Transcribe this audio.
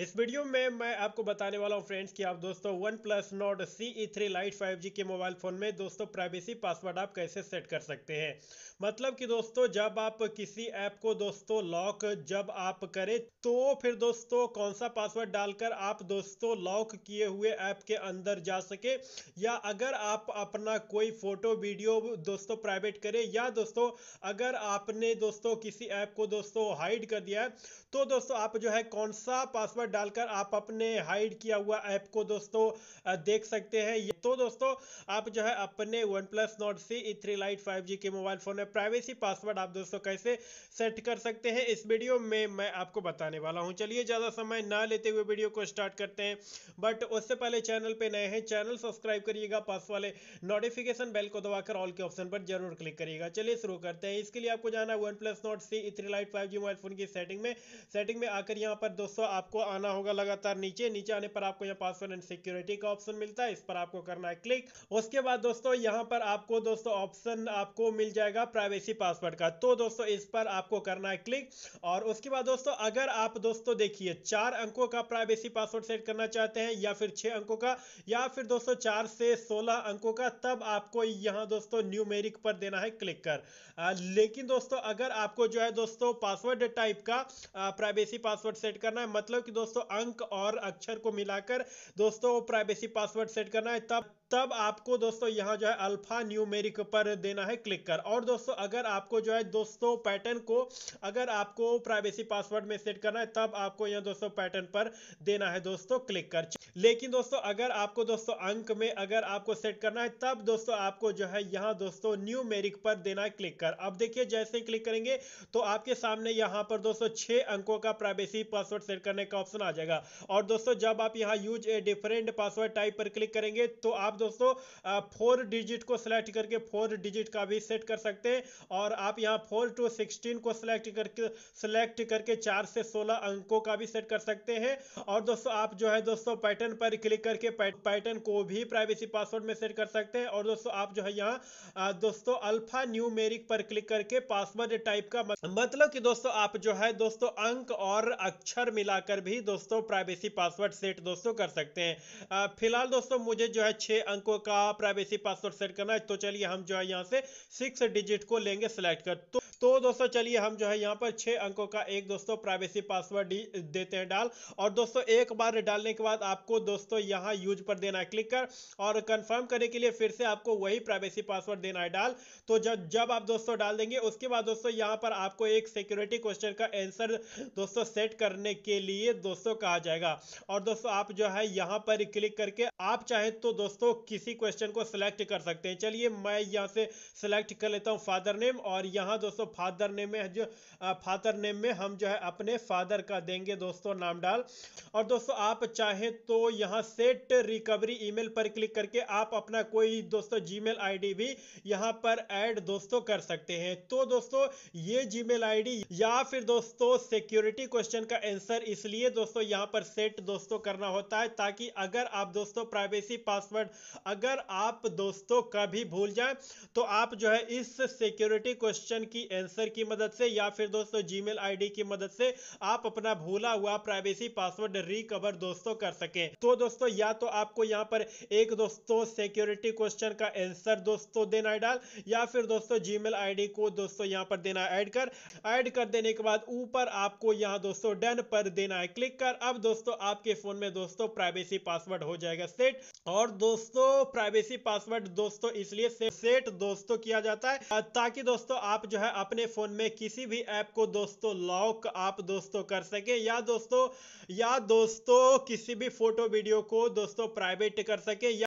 इस वीडियो में मैं आपको बताने वाला हूं फ्रेंड्स कि आप दोस्तों OnePlus Nord C E three Lite five G के मोबाइल फ़ोन में दोस्तों प्राइवेसी पासवर्ड आप कैसे सेट कर सकते हैं मतलब कि दोस्तों जब आप किसी ऐप को दोस्तों लॉक जब आप करें तो फिर दोस्तों कौन सा पासवर्ड डालकर आप दोस्तों लॉक किए हुए ऐप के अंदर जा सके या अगर आप अपना कोई फोटो वीडियो दोस्तों प्राइवेट करें या दोस्तों अगर आपने दोस्तों किसी ऐप को दोस्तों हाइड कर दिया है तो दोस्तों आप जो है कौन सा पासवर्ड पर डालकर आप अपने हाइड किया हुआ ऐप को दोस्तों देख सकते हैं तो दोस्तों आप जो है अपने OnePlus Nord C E three Lite five G के मोबाइल फोन में प्राइवेसी पासवर्ड आप दोस्तों कैसे सेट कर सकते हैं इस वीडियो में मैं आपको बताने वाला हूँ चलिए ज़्यादा समय ना लेते हुए वीडियो को स्टार्ट करते हैं बट उससे पहले चैनल पर नए हैं चैनल सब्सक्राइब करिएगा पास वाले नोटिफिकेशन बेल को दबाकर ऑल के ऑप्शन पर जरूर क्लिक करिएगा चलिए शुरू करते हैं इसके लिए आपको जाना है OnePlus Nord C E three Lite five G mobile phone की सेटिंग में सेटिंग में आकर यहाँ पर दोस्तों आपको आना होगा लगातार नीचे नीचे आने पर आपको यहाँ पासवर्ड एंड सिक्योरिटी का ऑप्शन मिलता है इस पर आपको करना है क्लिक उसके बाद दोस्तों यहां पर आपको दोस्तों ऑप्शन आपको मिल जाएगा प्राइवेसी पासवर्ड का तो दोस्तों इस पर आपको करना है क्लिक और उसके बाद दोस्तों अगर आप दोस्तों देखिए चार अंकों का प्राइवेसी पासवर्ड सेट करना चाहते हैं या फिर छह अंकों का या फिर दोस्तों चार से सोलह अंकों का तब आपको यहां दोस्तों न्यूमेरिक पर देना है क्लिक कर आ, लेकिन दोस्तों अगर आपको जो है दोस्तों पासवर्ड टाइप का प्राइवेसी पासवर्ड सेट करना है मतलब कि दोस्तों अंक और अक्षर को मिलाकर दोस्तों प्राइवेसी पासवर्ड सेट करना है तब up तब आपको दोस्तों यहाँ जो है अल्फा न्यूमेरिक पर देना है क्लिक कर और दोस्तों अगर आपको जो है दोस्तों पैटर्न को अगर आपको प्राइवेसी पासवर्ड में सेट करना है तब आपको यहां दोस्तों पैटर्न पर देना है दोस्तों क्लिक कर लेकिन दोस्तों अगर आपको दोस्तों अंक में अगर आपको सेट करना है तब दोस्तों आपको जो है यहाँ दोस्तों न्यू पर देना है क्लिक कर अब देखिए जैसे क्लिक करेंगे तो आपके सामने यहाँ पर दोस्तों छह अंकों का प्राइवेसी पासवर्ड सेट करने का ऑप्शन आ जाएगा और दोस्तों जब आप यहाँ use a different password type पर क्लिक करेंगे तो आप दोस्तों फोर डिजिट को सिलेक्ट करके फोर डिजिट का भी सेट कर सकते हैं और आप यहाँ फोर टू सिक्सटीन को सिलेक्ट करके सिलेक्ट करके चार से सोलह अंकों का भी सेट कर सकते हैं और दोस्तों आप जो है दोस्तों पैटर्न पर क्लिक करके पैटर्न को भी प्राइवेसी पासवर्ड में सेट कर सकते हैं और दोस्तों आप जो है यहाँ दोस्तों अल्फा न्यू पर क्लिक करके पासवर्ड टाइप का मतलब कि दोस्तों आप जो है दोस्तों अंक और अक्षर मिलाकर भी दोस्तों प्राइवेसी पासवर्ड सेट दोस्तों कर सकते हैं फिलहाल दोस्तों मुझे जो है छह अंकों का प्राइवेसी पासवर्ड सेट करना है तो चलिए हम जो है यहाँ से सिक्स डिजिट को लेंगे सेलेक्ट कर तो तो दोस्तों चलिए हम जो है यहाँ पर छः अंकों का एक दोस्तों प्राइवेसी पासवर्ड देते हैं डाल और दोस्तों एक बार डालने के बाद आपको दोस्तों यहाँ यूज पर देना है क्लिक कर और कंफर्म करने के लिए फिर से आपको वही प्राइवेसी पासवर्ड देना है डाल तो जब जब आप दोस्तों डाल देंगे उसके बाद दोस्तों यहाँ पर आपको एक सिक्योरिटी क्वेश्चन का एंसर दोस्तों सेट करने के लिए दोस्तों कहा जाएगा और दोस्तों आप जो है यहाँ पर क्लिक करके आप चाहे तो दोस्तों किसी क्वेश्चन को सिलेक्ट कर सकते हैं चलिए मैं यहाँ से सिलेक्ट कर लेता हूँ फादर नेम और यहाँ दोस्तों फादर नेम में जो फादर नेम में हम जो है अपने फादर का देंगे दोस्तों नाम डाल और दोस्तों आप चाहें तो यहाँ सेट रिकवरी ईमेल पर क्लिक करके आप अपना कोई दोस्तों जी मेल भी यहाँ पर ऐड दोस्तों कर सकते हैं तो दोस्तों ये जी मेल या फिर दोस्तों सिक्योरिटी क्वेश्चन का आंसर इसलिए दोस्तों यहाँ पर सेट दोस्तों करना होता है ताकि अगर आप दोस्तों प्राइवेसी पासवर्ड अगर आप दोस्तों कभी भूल जाए तो आप जो है इस सिक्योरिटी क्वेश्चन की एंसर की मदद से या फिर दोस्तों जी मेल की मदद से आप अपना भूला हुआ प्राइवेसी पासवर्ड रिकवर दोस्तों कर सके तो दोस्तों या तो आपको यहाँ पर एक दोस्तों सिक्योरिटी क्वेश्चन का एंसर दोस्तों देना डाल या फिर दोस्तों जी मेल को दोस्तों यहाँ पर देना ऐड कर ऐड कर देने के बाद ऊपर आपको यहाँ दोस्तों डन पर देना है क्लिक कर अब दोस्तों आपके फोन में दोस्तों प्राइवेसी पासवर्ड हो जाएगा सेट और दोस्तों प्राइवेसी पासवर्ड दोस्तों इसलिए सेट दोस्तों किया जाता है ताकि दोस्तों आप जो है अपने फ़ोन में किसी भी ऐप को दोस्तों लॉक आप दोस्तों कर सके या दोस्तों या दोस्तों किसी भी फोटो वीडियो को दोस्तों प्राइवेट कर या